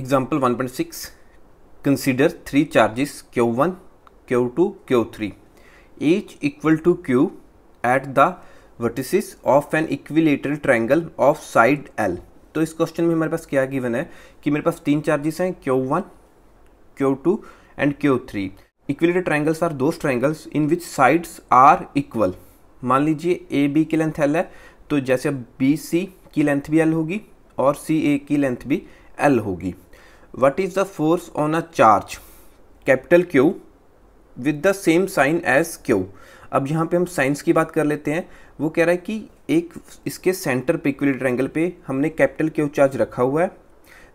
example 1.6 consider three charges q1 q2 q3 each equal to q at the vertices of an equilateral triangle of side l तो इस question में हमारे पास क्या given है कि मेरे पास तीन चार्जेस हैं q1 q2 and q3 equilateral triangles are those triangles in which sides are equal मान लीजिए ए बी की लेंथ एल है तो जैसे बी सी की लेंथ भी एल होगी और सी ए की लेंथ भी एल होगी what is the force on a charge capital q with the same sign as q अब यहाँ पे हम साइंस की बात कर लेते हैं वो कह रहा है कि एक इसके सेंटर पे इक्विलेट एंगल पे हमने कैपिटल क्यू चार्ज रखा हुआ है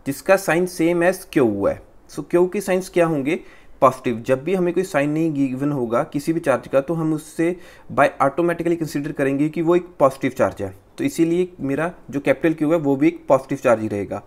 जिसका साइन सेम एज क्यू हुआ है सो क्यू के साइंस क्या होंगे पॉजिटिव जब भी हमें कोई साइन नहीं गिवन होगा किसी भी चार्ज का तो हम उससे बाय ऑटोमेटिकली कंसिडर करेंगे कि वो एक पॉजिटिव चार्ज है तो इसीलिए मेरा जो कैपिटल क्यू है वो भी एक पॉजिटिव चार्ज ही रहेगा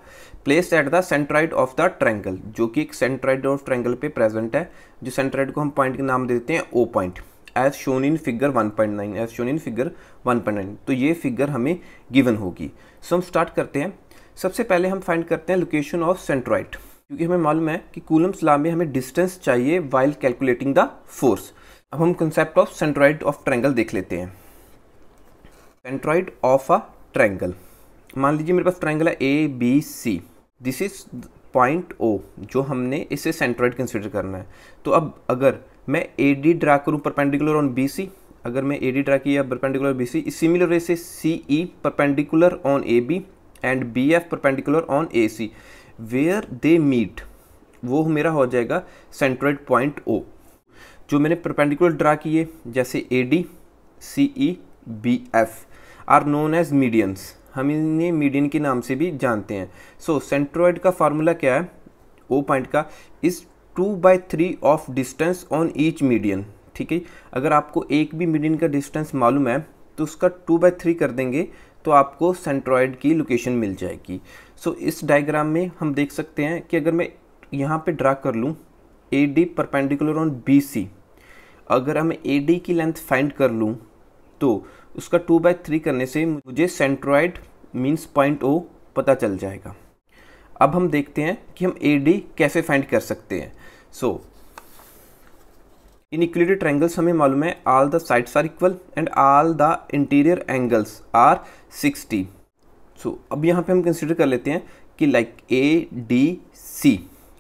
place at the centroid of the triangle जो कि एक सेंट्राइड ऑफ ट्रैंगल पे प्रेजेंट है जो सेंट्राइड को हम पॉइंट के नाम देते हैं O point as shown in figure 1.9 as shown in figure 1.9 तो ये फिगर हमें गिवन होगी सो हम स्टार्ट करते हैं सबसे पहले हम फाइंड करते हैं लोकेशन ऑफ सेंट्राइड क्योंकि हमें मालूम है कि कूलम्स लॉ में हमें डिस्टेंस चाहिए वाइल कैलकुलेटिंग द फोर्स अब हम concept of centroid of triangle देख लेते हैं सेंट्रॉइड ऑफ अ ट्रायंगल मान लीजिए मेरे पास ट्रायंगल है A B C this is point O जो हमने इसे सेंट्रॉइड कंसिडर करना है तो अब अगर मैं ए डी ड्रा करूँ परपेंडिकुलर ऑन बी सी अगर मैं ए डी ड्रा किया perpendicular B C similar way से C E perpendicular on A B and B F perpendicular on A C where they meet वो मेरा हो जाएगा centroid point O जो मैंने परपेंडिकुलर ड्रा किए जैसे A D C E B F are known as medians हम इन्हें मीडियन के नाम से भी जानते हैं सो so, सेंट्रोइड का फार्मूला क्या है ओ पॉइंट का इस two by three of distance on each median ठीक है अगर आपको एक भी मीडियन का डिस्टेंस मालूम है तो उसका टू बाई थ्री कर देंगे तो आपको सेंट्रॉयड की लोकेशन मिल जाएगी सो so, इस डायग्राम में हम देख सकते हैं कि अगर मैं यहाँ पे ड्रा कर लूँ A D perpendicular on B C अगर हम ए डी की लेंथ फाइंड कर लूँ तो उसका टू बाई थ्री करने से मुझे सेंट्रॉइड मीन्स पॉइंट ओ पता चल जाएगा अब हम देखते हैं कि हम ए डी कैसे फाइंड कर सकते हैं सो इन इक्वलेटेड ट्रायंगल्स हमें मालूम है all the sides are equal and all the interior angles are sixty so अब यहाँ पे हम कंसिडर कर लेते हैं कि like A D C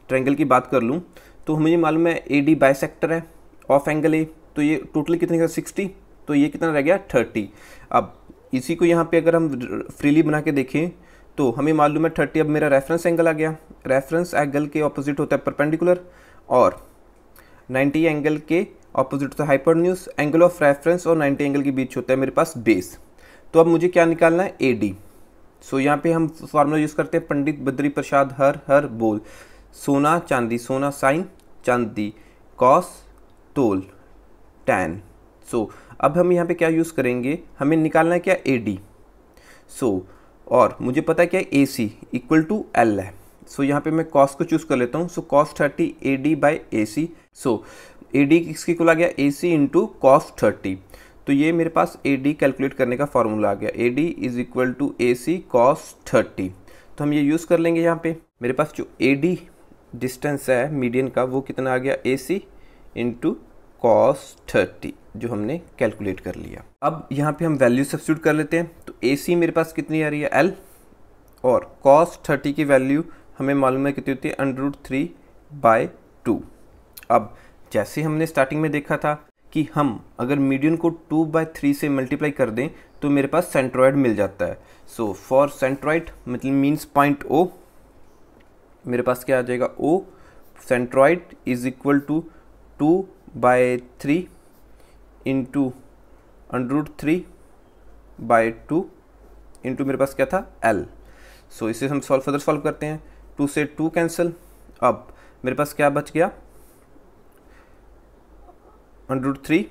triangle की बात कर लूँ तो हमें ये मालूम है ए डी बाई है ऑफ एंगल ए तो ये टोटल कितने का सिक्सटी तो ये कितना रह गया थर्टी अब इसी को यहाँ पे अगर हम फ्रीली बना के देखें तो हमें मालूम है थर्टी अब मेरा रेफरेंस एंगल आ गया रेफरेंस एंगल के ऑपोजिट होता है परपेंडिकुलर और नाइन्टी एंगल के ऑपोजिट होता है हाइपर एंगल ऑफ रेफरेंस और नाइन्टी एंगल के बीच होता है मेरे पास बेस तो अब मुझे क्या निकालना है ए डी सो यहाँ पे हम फार्मूला यूज़ करते हैं पंडित बद्री प्रसाद हर हर बोल सोना चांदी सोना साइन चांदी कॉस तोल टैन सो so, अब हम यहाँ पे क्या यूज़ करेंगे हमें निकालना है क्या ए डी सो और मुझे पता है क्या A C equal to L है सो so, यहाँ पे मैं कॉस्ट को चूज़ कर लेता हूँ so cos thirty A D by A C so A D किसके को आ गया A C into cos thirty तो ये मेरे पास ए डी कैलकुलेट करने का फॉर्मूला आ गया A D is equal to A C cos thirty तो हम ये यूज़ कर लेंगे यहाँ पे मेरे पास जो ए डी डिस्टेंस है मीडियन का वो कितना आ गया A C into cos thirty जो हमने कैलकुलेट कर लिया अब यहाँ पे हम वैल्यू सब्सिट्यूट कर लेते हैं तो ए सी मेरे पास कितनी आ रही है एल और कॉस थर्टी की वैल्यू हमें मालूम है कितनी होती है under root three by two अब जैसे हमने स्टार्टिंग में देखा था कि हम अगर मीडियन को टू बाय थ्री से मल्टीप्लाई कर दें तो मेरे पास सेंट्रॉयड मिल जाता है सो फॉर सेंट्रॉयड मतलब मीन्स पॉइंट ओ मेरे पास क्या आ जाएगा O centroid is equal to two by three into under root three by two into मेरे पास क्या था एल सो so, इसे हम सॉल्व फर्दर सॉल्व करते हैं टू से टू कैंसिल अब मेरे पास क्या बच गया under root three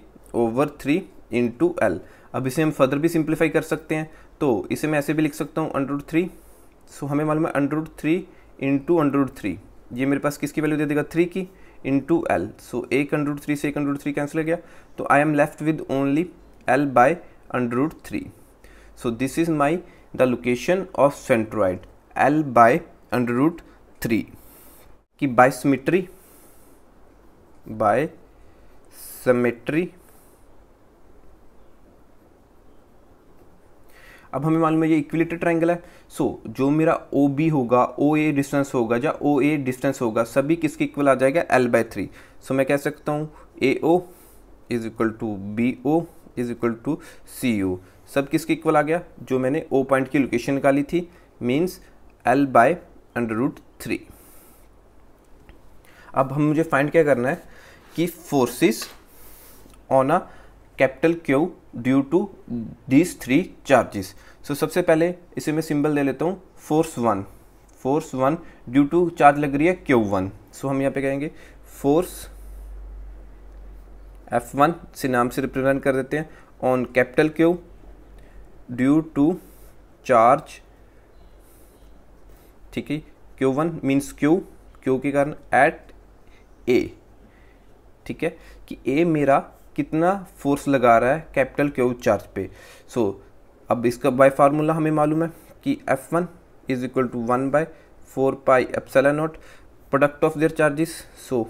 over three into L अब इसे हम फर्दर भी सिंप्लीफाई कर सकते हैं तो इसे मैं ऐसे भी लिख सकता हूँ अंडर रूट थ्री सो हमें मालूम है under root three into under root three ये मेरे पास किसकी वैल्यू दे देगा थ्री की इंटू एल सो एक अंडरूट थ्री से एक अंडरूट थ्री कैंसिल हो गया तो I am left with only L by root three so this is my the location of centroid L by root three की by symmetry by symmetry अब हमें मालूम है ये इक्विलेटर ट्राइंगल है सो so, जो मेरा ओ बी होगा ओ ए डिस्टेंस होगा या ओ ए डिस्टेंस होगा सभी किसके इक्वल आ जाएगा एल बाय थ्री सो मैं कह सकता हूँ A O is equal to B O is equal to C O सब किसके इक्वल आ गया जो मैंने ओ पॉइंट की लोकेशन निकाली थी means L by under root three अब हम मुझे फाइंड क्या करना है कि forces on a capital Q due to these three charges so सबसे पहले इसे मैं सिंबल दे लेता हूँ force one force one due to charge लग रही है क्यू वन सो हम यहाँ पे कहेंगे फोर्स एफ वन से नाम से रिप्रेजेंट कर देते हैं on capital Q due to charge ठीक है Q one means Q Q के कारण एट ए ठीक है कि ए मेरा कितना फोर्स लगा रहा है कैपिटल क्यू चार्ज पे सो so, अब इसका बाय फार्मूला हमें मालूम है कि F one is equal to one by four pi epsilon naught product of their charges so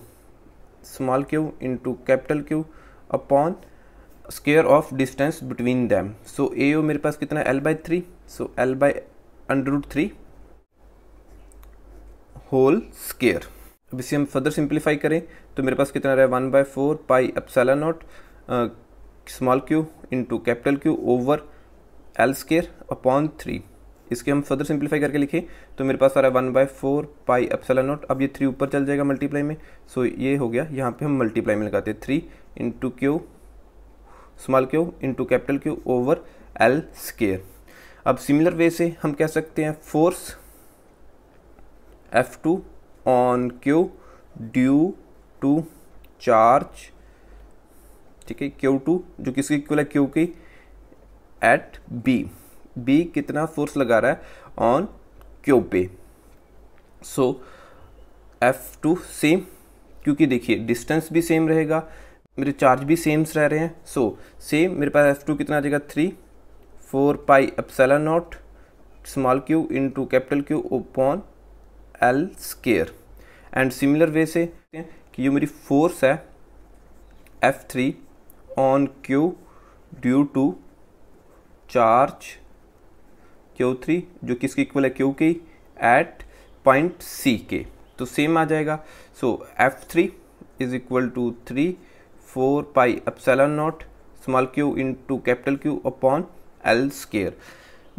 small Q into capital Q upon square of distance between them so a मेरे पास कितना L by three so L by under root three whole square अब इसे हम further simplify करें तो मेरे पास कितना रहा है one by four pi epsilon naught small Q into capital Q over L square upon three इसके हम फर्दर सिंप्लीफाई करके लिखें तो मेरे पास आ रहा है one by four pi epsilon naught अब ये थ्री ऊपर चल जाएगा मल्टीप्लाई में सो so, ये हो गया यहाँ पे हम मल्टीप्लाई में लगाते हैं three into Q small Q into capital Q over L square अब सिमिलर वे से हम कह सकते हैं force F two on Q due to charge ठीक है क्यू टू जो किसके इक्वल है क्यू की एट बी बी कितना फोर्स लगा रहा है ऑन क्यू पे सो एफ टू सेम क्योंकि देखिए डिस्टेंस भी सेम रहेगा मेरे चार्ज भी सेम्स रह रहे हैं सो so, सेम मेरे पास एफ टू कितना आ जाएगा three four pi epsilon naught small Q into capital Q upon L square and similar way से कि जो मेरी फोर्स है F three on Q due to charge Q three जो किसके इक्वल है क्यू के एट पॉइंट सी के तो सेम आ जाएगा so F three is equal to three four pi epsilon naught small Q into capital Q upon L square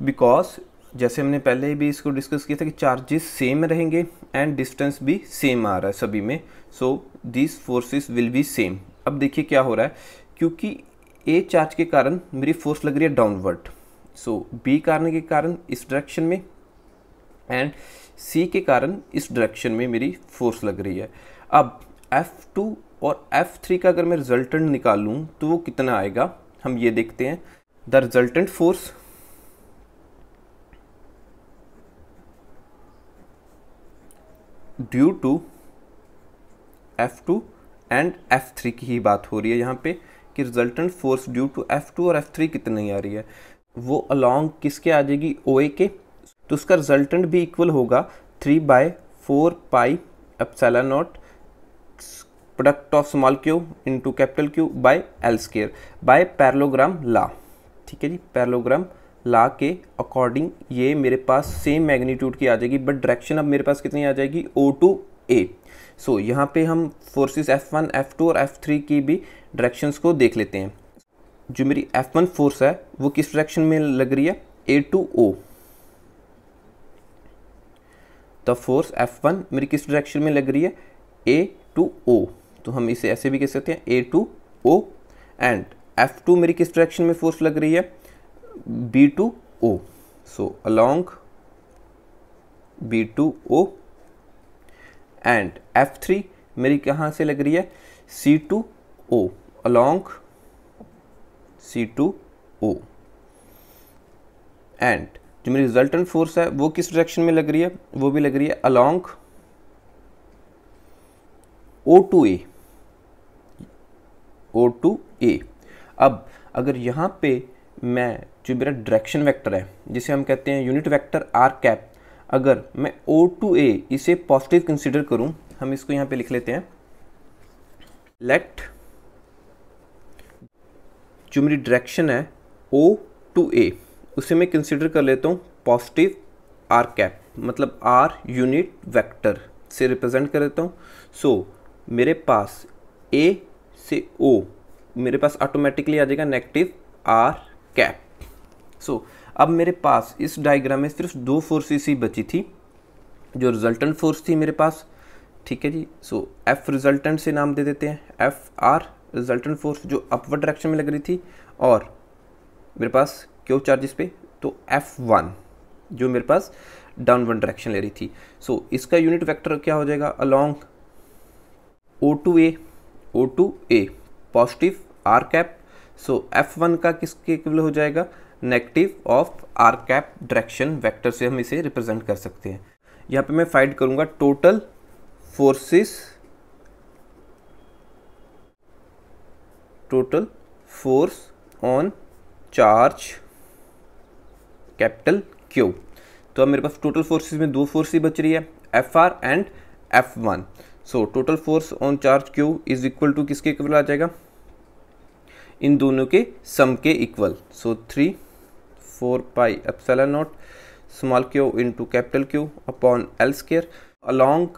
because जैसे हमने पहले भी इसको डिस्कस किया था कि चार्जेस सेम रहेंगे एंड डिस्टेंस भी सेम आ रहा है सभी में so this forces will be same अब देखिए क्या हो रहा है क्योंकि ए चार्ज के कारण मेरी फोर्स लग रही है डाउनवर्ड सो बी कारण के कारण इस डायरेक्शन में एंड सी के कारण इस डायरेक्शन में मेरी फोर्स लग रही है अब एफ़ टू और एफ़ थ्री का अगर मैं रिजल्टेंट निकाल लूँ तो वो कितना आएगा हम ये देखते हैं the resultant force due to F two and F three की ही बात हो रही है यहाँ पे कि resultant force due to F two और एफ थ्री कितनी आ रही है वो अलॉन्ग किसके आ जाएगी ओ ए के तो उसका रिजल्टेंट भी इक्वल होगा three by four pi epsilon naught product of small Q into capital Q by L square by parallelogram law ठीक है जी पैरलोग्राम ला के अकॉर्डिंग ये मेरे पास सेम मैग्नीट्यूड की आ जाएगी बट डायरेक्शन अब मेरे पास कितनी आ जाएगी ओ टू ए सो so, यहाँ पे हम फोर्सेस एफ टू और एफ थ्री की भी डायरेक्शंस को देख लेते हैं जो मेरी एफ वन फोर्स है वो किस डायरेक्शन में लग रही है A to O the force one मेरी किस डायरेक्शन में लग रही है ए टू ओ तो हम इसे ऐसे भी कह सकते हैं A to O and F two मेरी किस डायरेक्शन में फोर्स लग रही है B to O so along B to O and F three मेरी कहाँ से लग रही है C to O along C to O and जो मेरी रिजल्टेंट फोर्स है वो किस डायरेक्शन में लग रही है वो भी लग रही है along O to A O to A अब अगर यहाँ पे मैं जो मेरा डायरेक्शन वेक्टर है जिसे हम कहते हैं यूनिट वेक्टर आर कैप अगर मैं ओ टू ए इसे पॉजिटिव कंसिडर करूँ हम इसको यहाँ पे लिख लेते हैं लेट जो मेरी डायरेक्शन है ओ टू ए उसे मैं कंसिडर कर लेता हूँ पॉजिटिव आर कैप मतलब आर यूनिट वेक्टर से रिप्रेजेंट कर लेता हूँ सो so, मेरे पास ए से ओ मेरे पास ऑटोमेटिकली आ जाएगा negative R cap so so, अब मेरे पास इस डायग्राम में सिर्फ दो फोर्सेस ही बची थी जो रिजल्टेंट फोर्स थी मेरे पास ठीक है जी सो एफ रिजल्टेंट से नाम दे देते हैं एफ आर रिजल्टेंट फोर्स जो अपवर्ड डायरेक्शन में लग रही थी और मेरे पास क्यों चार्जेस पे तो एफ वन जो मेरे पास डाउनवर्ड डायरेक्शन ले रही थी सो so, इसका यूनिट वेक्टर क्या हो जाएगा along O to A O to A positive R cap so F one का किसके हो जाएगा negative of R cap direction vector से हम इसे रिप्रेजेंट कर सकते हैं यहाँ पे मैं फाइंड करूँगा total forces total force on charge capital Q तो अब मेरे पास टोटल फोर्सेस में दो फोर्स ही बच रही है F R and F one so total force on charge Q is equal to किसके इक्वल आ जाएगा इन दोनों के सम के इक्वल so three four pi epsilon naught small Q into capital Q upon L square along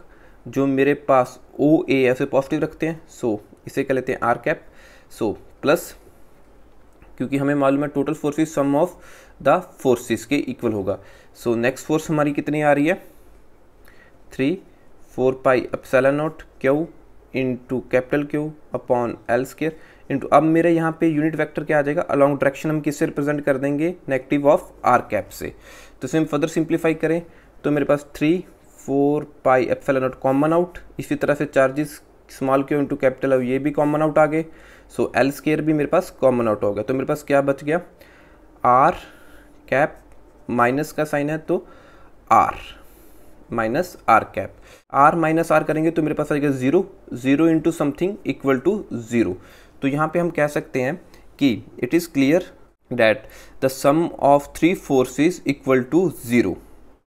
जो मेरे पास ओ ए ऐसे पॉजिटिव रखते हैं सो so, इसे कह लेते हैं आर कैप सो प्लस क्योंकि हमें मालूम है total forces sum of the forces के इक्वल होगा सो नेक्स्ट फोर्स हमारी कितनी आ रही है three four pi epsilon naught Q into capital Q upon L square into अब मेरे यहाँ पे यूनिट वेक्टर क्या आ जाएगा अलॉन्ग डायरेक्शन हम किससे रिप्रेजेंट कर देंगे नेगेटिव ऑफ आर कैप से तो इसे फर्दर सिंप्लीफाई करें तो मेरे पास three four pi L naught common out इसी तरह से charges small Q into capital अब ये भी कॉमन आउट आ गए सो एल स्केयर भी मेरे पास कॉमन आउट हो गया तो मेरे पास क्या बच गया आर कैप माइनस का साइन है तो R minus R cap R minus R करेंगे तो मेरे पास आएगा zero zero into something equal to zero तो यहाँ पे हम कह सकते हैं कि it is clear that the sum of three forces equal to zero